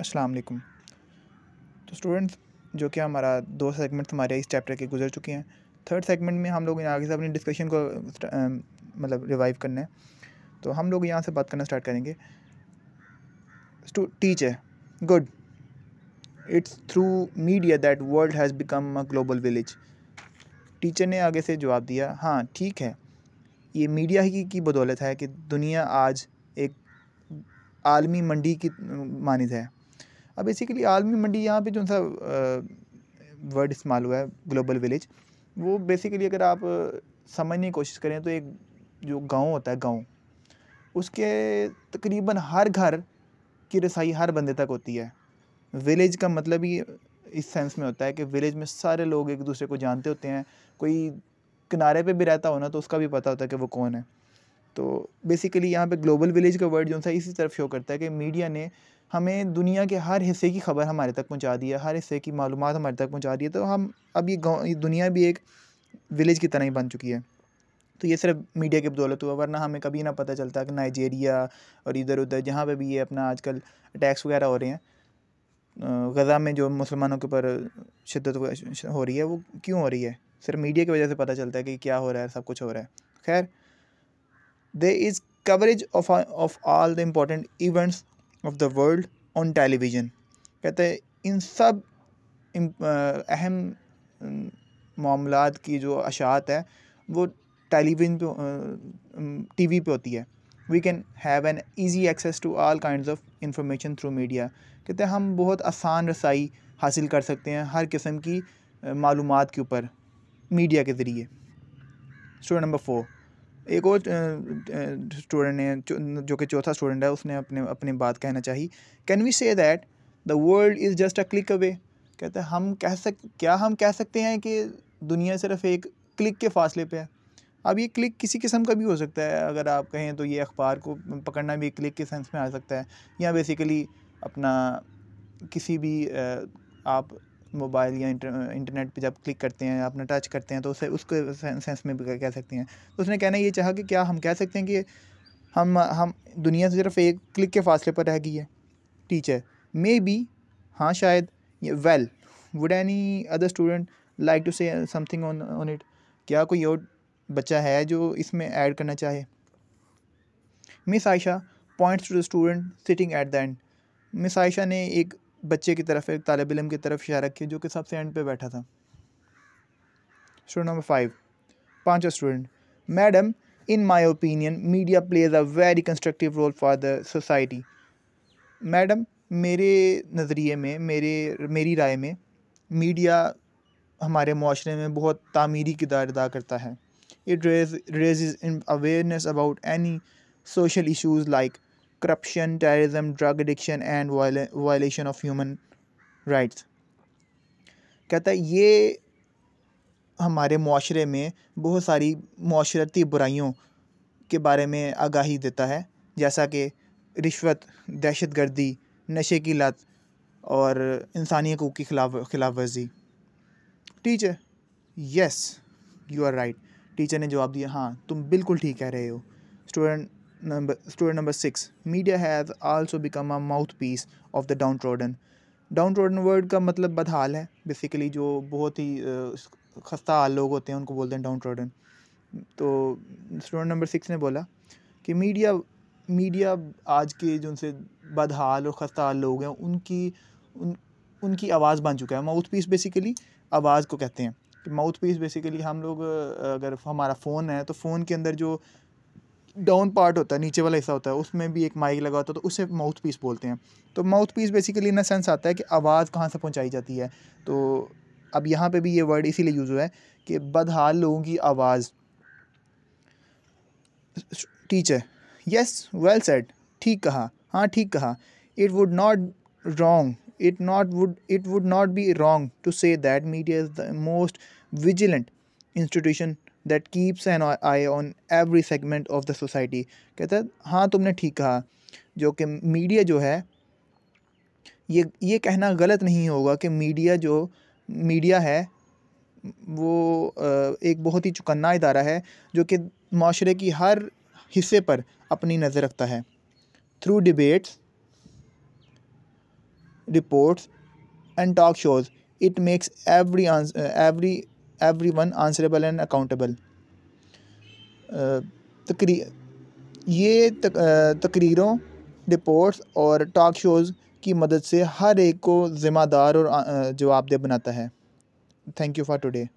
अस्सलाम वालेकुम तो स्टूडेंट्स जो कि हमारा दो सेगमेंट हमारे इस चैप्टर के गुजर चुके हैं थर्ड सेगमेंट में हम लोग आगे से अपनी डिस्कशन को मतलब रिवाइव करना है तो हम लोग यहाँ से बात करना स्टार्ट करेंगे टीच है good it's through media that world has become a global village teacher ने आगे से जवाब दिया हाँ ठीक है ये मीडिया ही की बदौलत है कि दुनिया आज एक आलमी मंडी की मानद है अब बेसिकली आलमी मंडी यहाँ पे जो सा वर्ड इस्तेमाल हुआ है ग्लोबल विलेज वो बेसिकली अगर आप समझने की कोशिश करें तो एक जो गांव होता है गांव उसके तकरीबन हर घर की रसाई हर बंदे तक होती है विलेज का मतलब ही इस सेंस में होता है कि विलेज में सारे लोग एक दूसरे को जानते होते हैं कोई किनारे पे भी रहता हो ना तो उसका भी पता होता है कि वो कौन है तो बेसिकली यहाँ पे ग्लोबल विलेज का वर्ड जो सा इसी तरफ शो करता है कि मीडिया ने हमें दुनिया के हर हिस्से की खबर हमारे तक पहुंचा दी है हर हिस्से की मालूम हमारे तक पहुंचा दी है तो हम अब ये गाँव दुनिया भी एक विलेज की तरह ही बन चुकी है तो ये सिर्फ मीडिया की बदौलत हुआ वरना हमें कभी ना पता चलता कि नाइजेरिया और इधर उधर जहाँ पे भी ये अपना आजकल अटैक्स वगैरह हो रहे हैं गज़ा में जो मुसलमानों के ऊपर शिद्दत हो रही है वो क्यों हो रही है सिर्फ मीडिया की वजह से पता चलता है कि क्या हो रहा है सब कुछ हो रहा है खैर they is coverage of of all the important events of the world on television कहते हैं इन सब अहम मामला की जो अशात है वो टेलीविज़न पे टी वी पर होती है we can have an easy access to all kind of information through media कहते हैं हम बहुत आसान रसाई हासिल कर सकते हैं हर किस्म की मालूम के ऊपर मीडिया के ज़रिए स्टोरी नंबर फोर एक और स्टूडेंट ने जो कि चौथा स्टूडेंट है उसने अपने अपनी बात कहना चाहिए can we say that the world is just a click away कहते हैं हम कह सक क्या हम कह सकते हैं कि दुनिया सिर्फ एक क्लिक के फासले पे है अब ये क्लिक किसी किस्म का भी हो सकता है अगर आप कहें तो ये अखबार को पकड़ना भी क्लिक के सेंस में आ सकता है या बेसिकली अपना किसी भी आप मोबाइल या इंटर, इंटरनेट पे जब क्लिक करते हैं अपना टच करते हैं तो उसे उसके सेंस में भी कह सकते हैं तो उसने कहना ये चाहा कि क्या हम कह सकते हैं कि हम हम दुनिया से सिर्फ एक क्लिक के फासले पर रह गई है टीचर मे बी हाँ शायद well would any other student like to say something on on it क्या कोई और बच्चा है जो इसमें ऐड करना चाहे miss Ayesha points to the student sitting at the end miss Ayesha ने एक बच्चे की तरफ एक तालब इलम की तरफ इशारा किया जो कि सबसे एंड पे बैठा था स्टूडेंट नंबर फाइव पाँच student madam in my opinion media plays a very constructive role for the society madam मेरे नज़रिए में मेरे मेरी राय में मीडिया हमारे माशरे में बहुत तामीरी किरदार अदा करता है it raise raise awareness about any social issues like corruption, terrorism, drug addiction and viola violation of human rights. कहता है ये हमारे माशरे में बहुत सारी माशरती बुराइयों के बारे में आगाही देता है जैसा कि रिश्वत दहशत गर्दी नशे की लत और इंसानी हकूक़ की खिलाफ खिलाफ वर्जी teacher yes you are right teacher ने जवाब दिया हाँ तुम बिल्कुल ठीक कह रहे हो student number story number six media has also become a mouthpiece of the down down word का मतलब बदहाल है बेसिकली जो बहुत ही खस्ता हाल लोग होते हैं उनको बोलते हैं डाउन ट्रोडन तो स्टूडेंट नंबर सिक्स ने बोला कि मीडिया मीडिया आज के जो उनसे बदहाल और खस्ता हाल लोग हैं उनकी उन उनकी आवाज़ बन चुका है माउथ पीस बेसिकली आवाज़ को कहते हैं कि माउथ पीस बेसिकली हम लोग अगर हमारा फ़ोन है तो फ़ोन के अंदर जो डाउन पार्ट होता है नीचे वाला हिस्सा होता है उसमें भी एक माइक लगा होता है तो उसे माउथ पीस बोलते हैं तो mouthpiece basically in sense आता है कि आवाज़ कहाँ से पहुँचाई जाती है तो अब यहाँ पर भी ये वर्ड इसीलिए यूज़ हुआ है कि बदहाल लोगों की आवाज़ टीचर यस वेल सेट ठीक कहा हाँ ठीक कहा it would not wrong it not would it would not be wrong to say that media is the most vigilant institution that keeps an eye on every segment of the society कहता है हाँ तुमने ठीक कहा जो कि media जो है ये ये कहना गलत नहीं होगा कि मीडिया जो मीडिया है वो एक बहुत ही चुकन्ना इदारा है जो कि माशरे की हर हिस्से पर अपनी नज़र रखता है through debates reports and talk shows it makes every every every one answerable and accountable तकरी ये तक, तकरीरों रिपोर्ट्स और टॉक शोज़ की मदद से हर एक को ज़िम्मेदार और जवाबदेह बनाता है थैंक यू फॉर टुडे